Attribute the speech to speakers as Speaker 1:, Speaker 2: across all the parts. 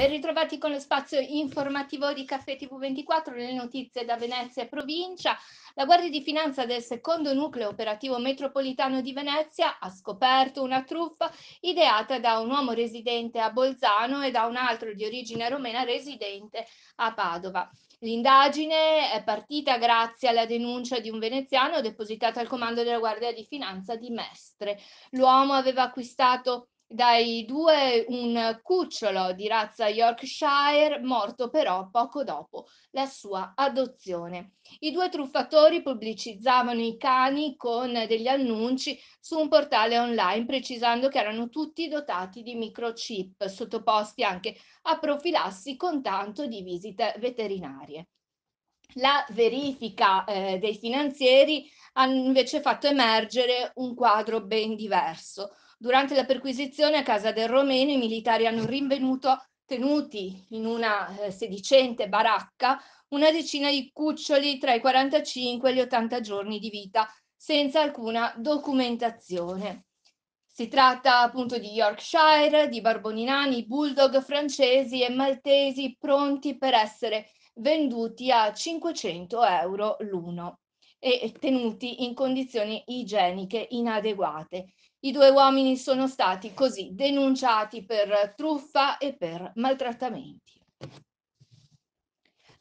Speaker 1: Ben ritrovati con lo spazio informativo di Caffè TV24, le notizie da Venezia e provincia. La Guardia di Finanza del secondo nucleo operativo metropolitano di Venezia ha scoperto una truffa ideata da un uomo residente a Bolzano e da un altro di origine romena residente a Padova. L'indagine è partita grazie alla denuncia di un veneziano depositata al comando della Guardia di Finanza di Mestre. L'uomo aveva acquistato dai due un cucciolo di razza Yorkshire morto però poco dopo la sua adozione. I due truffatori pubblicizzavano i cani con degli annunci su un portale online precisando che erano tutti dotati di microchip sottoposti anche a profilassi con tanto di visite veterinarie. La verifica eh, dei finanzieri ha invece fatto emergere un quadro ben diverso Durante la perquisizione a casa del Romeno i militari hanno rinvenuto tenuti in una eh, sedicente baracca una decina di cuccioli tra i 45 e gli 80 giorni di vita senza alcuna documentazione. Si tratta appunto di Yorkshire, di barboninani, bulldog francesi e maltesi pronti per essere venduti a 500 euro l'uno e tenuti in condizioni igieniche inadeguate. I due uomini sono stati così denunciati per truffa e per maltrattamenti.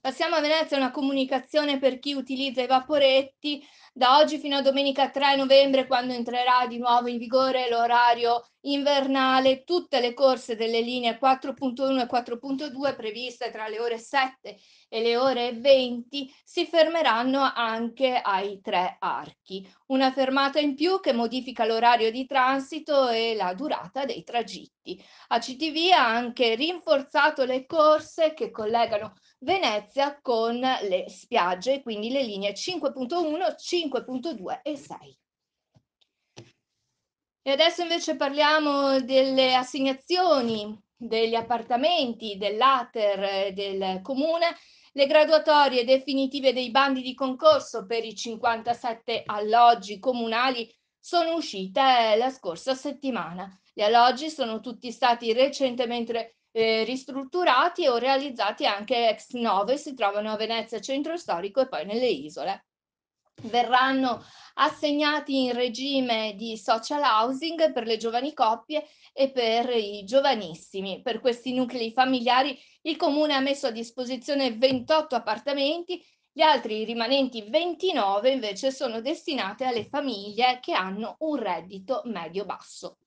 Speaker 1: Passiamo a Venezia, una comunicazione per chi utilizza i vaporetti. Da oggi fino a domenica 3 novembre, quando entrerà di nuovo in vigore l'orario invernale, tutte le corse delle linee 4.1 e 4.2 previste tra le ore 7 e le ore 20 si fermeranno anche ai tre archi una fermata in più che modifica l'orario di transito e la durata dei tragitti. ACTV ha anche rinforzato le corse che collegano Venezia con le spiagge, quindi le linee 5.1, 5.2 e 6. E adesso invece parliamo delle assegnazioni degli appartamenti dell'ATER eh, del comune le graduatorie definitive dei bandi di concorso per i 57 alloggi comunali sono uscite eh, la scorsa settimana. Gli alloggi sono tutti stati recentemente eh, ristrutturati o realizzati anche ex nove, si trovano a Venezia Centro Storico e poi nelle isole verranno assegnati in regime di social housing per le giovani coppie e per i giovanissimi. Per questi nuclei familiari il comune ha messo a disposizione 28 appartamenti, gli altri rimanenti 29 invece sono destinati alle famiglie che hanno un reddito medio-basso.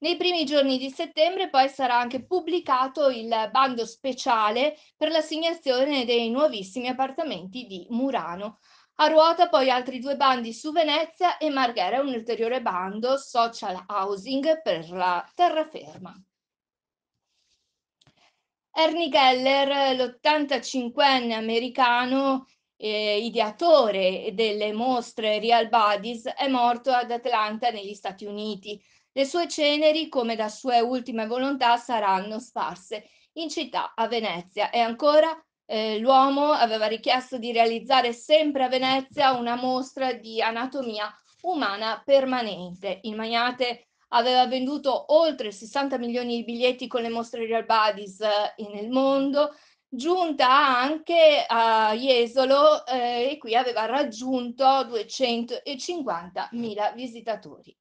Speaker 1: Nei primi giorni di settembre poi sarà anche pubblicato il bando speciale per l'assegnazione dei nuovissimi appartamenti di Murano. A ruota poi altri due bandi su Venezia e Marghera, un ulteriore bando social housing per la terraferma. Ernie Geller, l'85enne americano eh, ideatore delle mostre Real Bodies, è morto ad Atlanta negli Stati Uniti. Le sue ceneri, come da sue ultime volontà, saranno sparse in città a Venezia e ancora eh, l'uomo aveva richiesto di realizzare sempre a Venezia una mostra di anatomia umana permanente. Il magnate aveva venduto oltre 60 milioni di biglietti con le mostre Real Bodies eh, nel mondo, giunta anche a Jesolo eh, e qui aveva raggiunto 250 mila visitatori.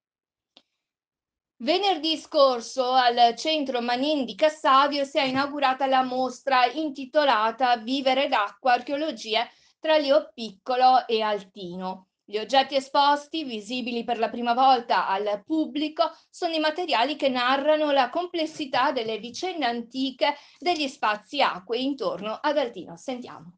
Speaker 1: Venerdì scorso al centro Manin di Cassavio si è inaugurata la mostra intitolata Vivere d'acqua, archeologie tra Leo Piccolo e Altino. Gli oggetti esposti, visibili per la prima volta al pubblico, sono i materiali che narrano la complessità delle vicende antiche degli spazi acquei intorno ad Altino. Sentiamo.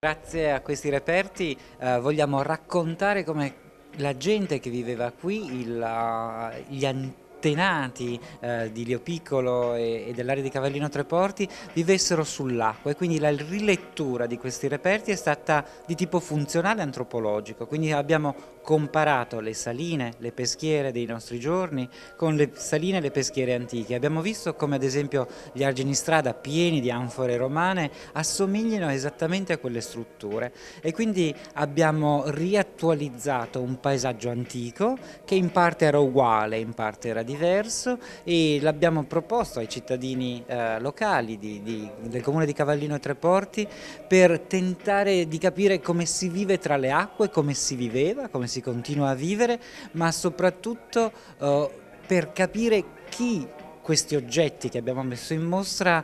Speaker 2: Grazie a questi reperti eh, vogliamo raccontare come la gente che viveva qui, il, eh, gli antichi tenati eh, di Lio Piccolo e, e dell'area di Cavallino Treporti vivessero sull'acqua e quindi la rilettura di questi reperti è stata di tipo funzionale antropologico, quindi abbiamo comparato le saline, le peschiere dei nostri giorni con le saline e le peschiere antiche, abbiamo visto come ad esempio gli argini strada pieni di anfore romane assomigliano esattamente a quelle strutture e quindi abbiamo riattualizzato un paesaggio antico che in parte era uguale, in parte era diverso e l'abbiamo proposto ai cittadini eh, locali di, di, del comune di Cavallino e Tre Porti per tentare di capire come si vive tra le acque, come si viveva, come si continua a vivere, ma soprattutto eh, per capire chi questi oggetti che abbiamo messo in mostra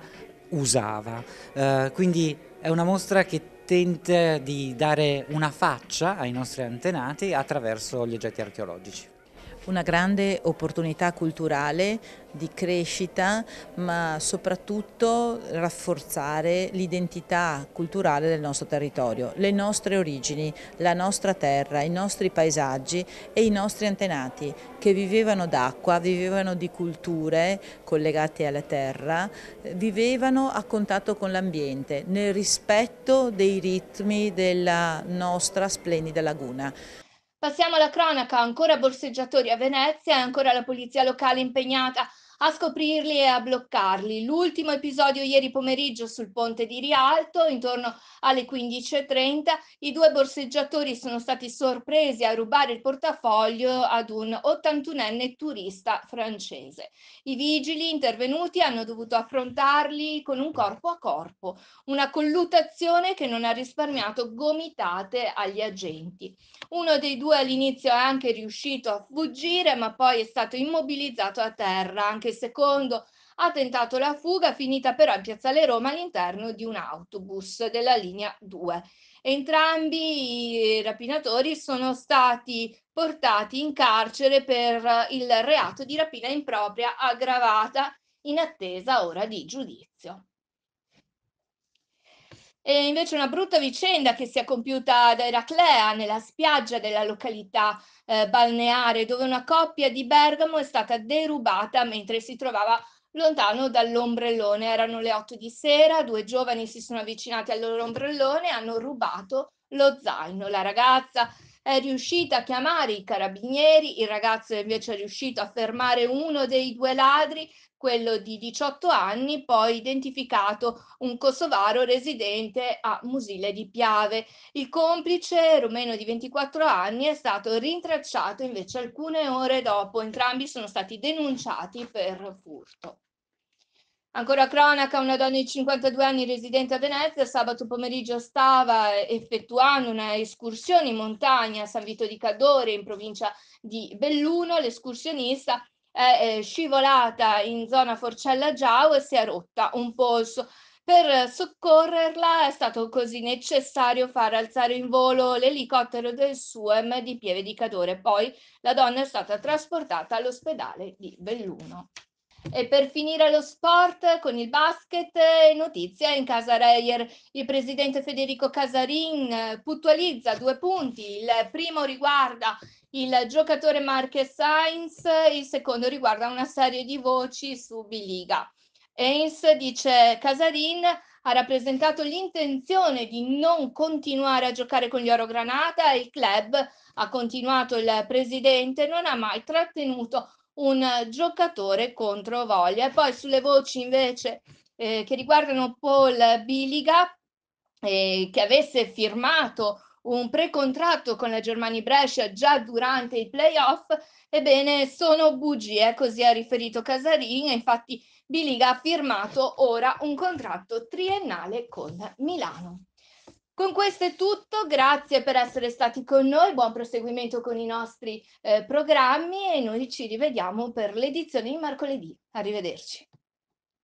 Speaker 2: usava. Eh, quindi è una mostra che tenta di dare una faccia ai nostri antenati attraverso gli oggetti archeologici una grande opportunità culturale di crescita, ma soprattutto
Speaker 1: rafforzare l'identità culturale del nostro territorio, le nostre origini, la nostra terra, i nostri paesaggi e i nostri antenati che vivevano d'acqua, vivevano di culture collegate alla terra, vivevano a contatto con l'ambiente, nel rispetto dei ritmi della nostra splendida laguna. Passiamo alla cronaca, ancora borseggiatori a Venezia, ancora la polizia locale impegnata a scoprirli e a bloccarli. L'ultimo episodio ieri pomeriggio sul ponte di Rialto, intorno alle 15.30, i due borseggiatori sono stati sorpresi a rubare il portafoglio ad un 81enne turista francese. I vigili intervenuti hanno dovuto affrontarli con un corpo a corpo, una colluttazione che non ha risparmiato gomitate agli agenti. Uno dei due all'inizio è anche riuscito a fuggire, ma poi è stato immobilizzato a terra, anche secondo ha tentato la fuga, finita però in Piazzale Roma all'interno di un autobus della linea 2. Entrambi i rapinatori sono stati portati in carcere per il reato di rapina impropria aggravata in attesa ora di giudizio. E invece una brutta vicenda che si è compiuta ad Eraclea, nella spiaggia della località eh, balneare, dove una coppia di Bergamo è stata derubata mentre si trovava lontano dall'ombrellone. Erano le 8 di sera, due giovani si sono avvicinati al loro ombrellone e hanno rubato lo zaino. La ragazza è riuscita a chiamare i carabinieri, il ragazzo invece è riuscito a fermare uno dei due ladri, quello di 18 anni, poi identificato un kosovaro residente a Musile di Piave. Il complice, rumeno di 24 anni, è stato rintracciato invece alcune ore dopo. Entrambi sono stati denunciati per furto. Ancora cronaca, una donna di 52 anni residente a Venezia sabato pomeriggio stava effettuando una escursione in montagna a San Vito di Cadore in provincia di Belluno. L'escursionista è eh, scivolata in zona Forcella Giao e si è rotta un polso. Per soccorrerla è stato così necessario far alzare in volo l'elicottero del SUEM di Pieve di Cadore. Poi la donna è stata trasportata all'ospedale di Belluno. E per finire lo sport con il basket, eh, notizia in casa Reyer. Il presidente Federico Casarin eh, puntualizza due punti. Il primo riguarda il giocatore Marche Sainz, il secondo riguarda una serie di voci su Biliga. Eins dice Casarin ha rappresentato l'intenzione di non continuare a giocare con gli Oro Granata e il club, ha continuato il presidente, non ha mai trattenuto un giocatore contro Voglia. E poi sulle voci invece eh, che riguardano Paul Biliga, eh, che avesse firmato un precontratto con la Germania Brescia già durante i playoff, ebbene sono bugie, eh, così ha riferito Casarini, e infatti Biliga ha firmato ora un contratto triennale con Milano. Con questo è tutto, grazie per essere stati con noi, buon proseguimento con i nostri eh, programmi e noi ci rivediamo per l'edizione di mercoledì. Arrivederci.